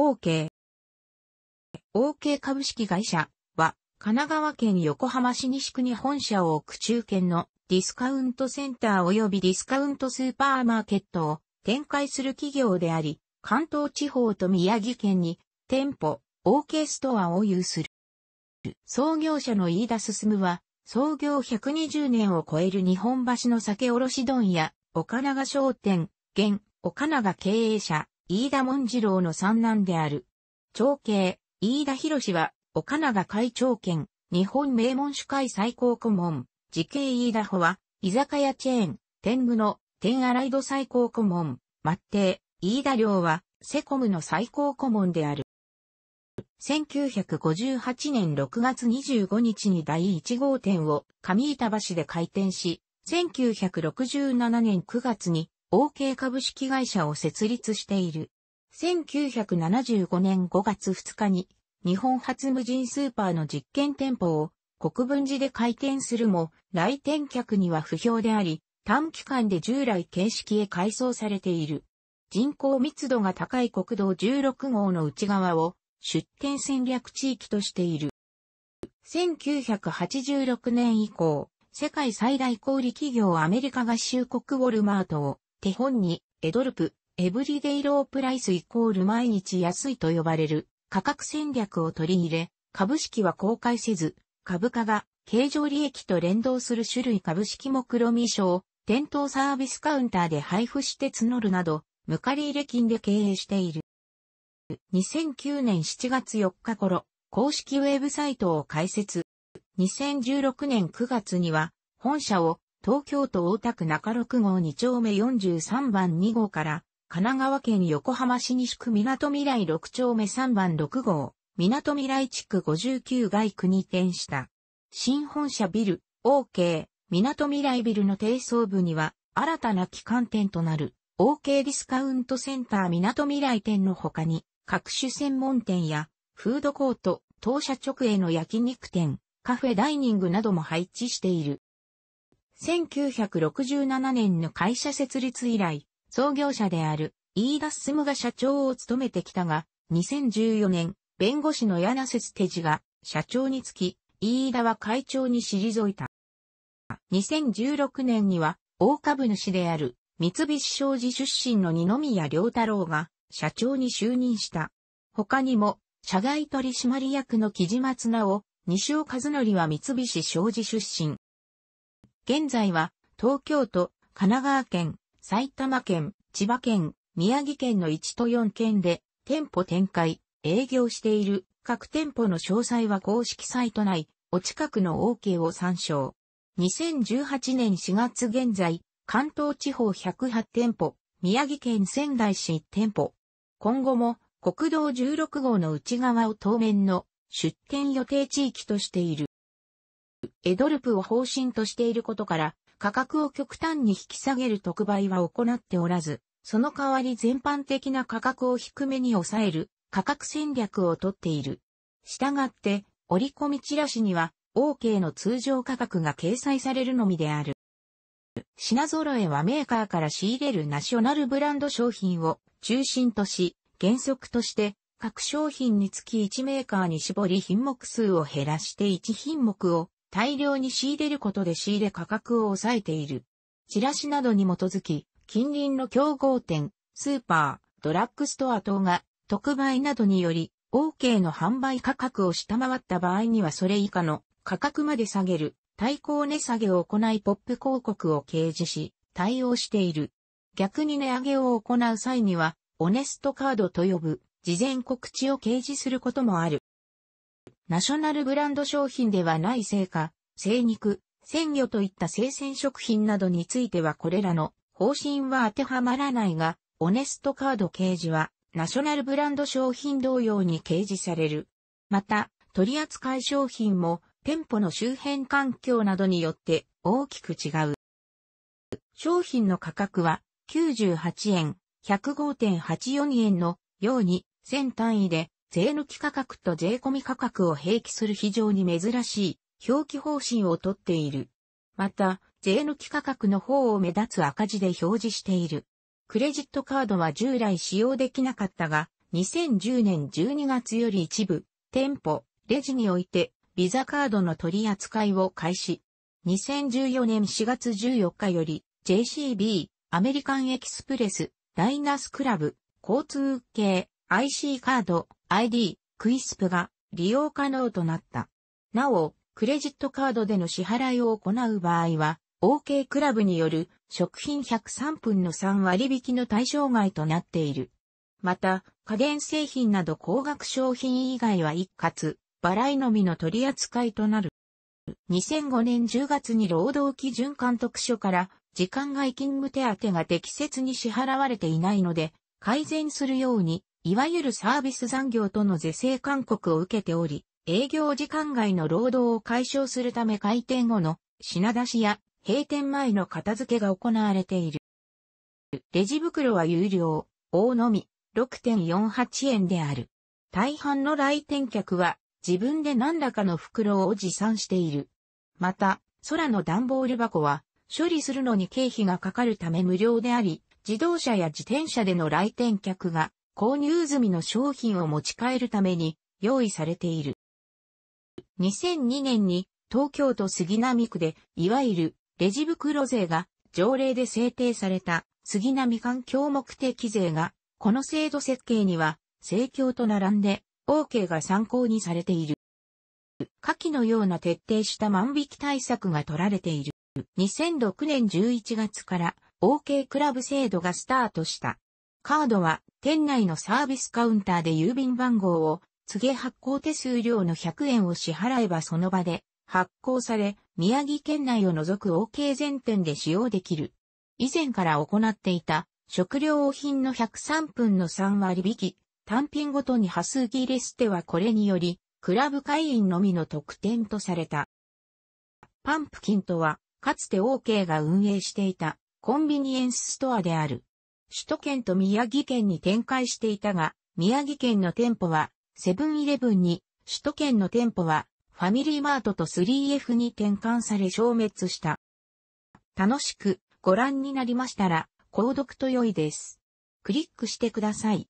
OK。OK 株式会社は、神奈川県横浜市西区に本社を置く中堅のディスカウントセンター及びディスカウントスーパーマーケットを展開する企業であり、関東地方と宮城県に店舗、OK ストアを有する。創業者の飯田進は、創業120年を超える日本橋の酒卸問屋、岡永商店、現、岡永経営者、飯田文次郎の三男である。長兄、飯田博は、岡永会長兼、日本名門主会最高顧問、時系飯田穂は、居酒屋チェーン、天狗の、天アライド最高顧問、末帝、飯田良は、セコムの最高顧問である。1958年6月25日に第1号店を上板橋で開店し、1967年9月に OK 株式会社を設立している。1975年5月2日に日本初無人スーパーの実験店舗を国分寺で開店するも来店客には不評であり短期間で従来形式へ改装されている。人口密度が高い国道16号の内側を出店戦略地域としている。1986年以降、世界最大小売企業アメリカ合衆国ウォルマートを手本に、エドルプ、エブリデイロープライスイコール毎日安いと呼ばれる価格戦略を取り入れ、株式は公開せず、株価が経常利益と連動する種類株式目論見書を店頭サービスカウンターで配布して募るなど、無借入れ金で経営している。2009年7月4日頃、公式ウェブサイトを開設。2016年9月には、本社を東京都大田区中6号2丁目43番2号から、神奈川県横浜市西区港未来6丁目3番6号、港未来地区59街区に転した。新本社ビル、OK、港未来ビルの低層部には、新たな機関店となる、OK ディスカウントセンター港未来店の他に、各種専門店や、フードコート、当社直営の焼肉店、カフェダイニングなども配置している。1967年の会社設立以来、創業者である、飯田進が社長を務めてきたが、2014年、弁護士の柳瀬ステジが社長につき、飯田は会長に退いた。2016年には、大株主である、三菱商事出身の二宮良太郎が、社長に就任した。他にも、社外取締役の木島綱を、西尾和則は三菱商事出身。現在は東京都、神奈川県、埼玉県、千葉県、宮城県の1都4県で店舗展開、営業している各店舗の詳細は公式サイト内、お近くの OK を参照。2018年4月現在、関東地方108店舗、宮城県仙台市1店舗。今後も国道16号の内側を当面の出店予定地域としている。エドルプを方針としていることから、価格を極端に引き下げる特売は行っておらず、その代わり全般的な価格を低めに抑える価格戦略をとっている。したがって、折り込みチラシには、OK の通常価格が掲載されるのみである。品揃えはメーカーから仕入れるナショナルブランド商品を中心とし、原則として各商品につき1メーカーに絞り品目数を減らして1品目を大量に仕入れることで仕入れ価格を抑えている。チラシなどに基づき、近隣の競合店、スーパー、ドラッグストア等が特売などにより、OK の販売価格を下回った場合にはそれ以下の価格まで下げる対抗値下げを行いポップ広告を掲示し対応している。逆に値上げを行う際には、オネストカードと呼ぶ事前告知を掲示することもある。ナショナルブランド商品ではない成果、生肉、鮮魚といった生鮮食品などについてはこれらの方針は当てはまらないが、オネストカード掲示はナショナルブランド商品同様に掲示される。また、取扱い商品も店舗の周辺環境などによって大きく違う。商品の価格は98円、105.84円のように1000単位で税抜き価格と税込み価格を併記する非常に珍しい表記方針をとっている。また、税抜き価格の方を目立つ赤字で表示している。クレジットカードは従来使用できなかったが、2010年12月より一部、店舗、レジにおいて、ビザカードの取り扱いを開始。2014年4月14日より、JCB、アメリカンエキスプレス、ダイナスクラブ、交通系、IC カード、ID、クイスプが利用可能となった。なお、クレジットカードでの支払いを行う場合は、OK クラブによる食品103分の3割引の対象外となっている。また、加減製品など高額商品以外は一括、払いのみの取り扱いとなる。2005年10月に労働基準監督署から時間外勤務手当が適切に支払われていないので改善するようにいわゆるサービス残業との是正勧告を受けており、営業時間外の労働を解消するため開店後の品出しや閉店前の片付けが行われている。レジ袋は有料、大のみ、6.48円である。大半の来店客は自分で何らかの袋を持参している。また、空の段ボール箱は処理するのに経費がかかるため無料であり、自動車や自転車での来店客が購入済みの商品を持ち帰るために用意されている。2002年に東京都杉並区でいわゆるレジ袋税が条例で制定された杉並環境目的税がこの制度設計には政教と並んで OK が参考にされている。下記のような徹底した万引き対策が取られている。2006年11月から OK クラブ制度がスタートした。カードは店内のサービスカウンターで郵便番号を告げ発行手数料の100円を支払えばその場で発行され、宮城県内を除く OK 全店で使用できる。以前から行っていた食料品の103分の3割引き、単品ごとに端数切れ捨てはこれにより、クラブ会員のみの特典とされた。パンプキンとは、かつて OK が運営していたコンビニエンスストアである。首都圏と宮城県に展開していたが、宮城県の店舗はセブンイレブンに、首都圏の店舗はファミリーマートと 3F に転換され消滅した。楽しくご覧になりましたら、購読と良いです。クリックしてください。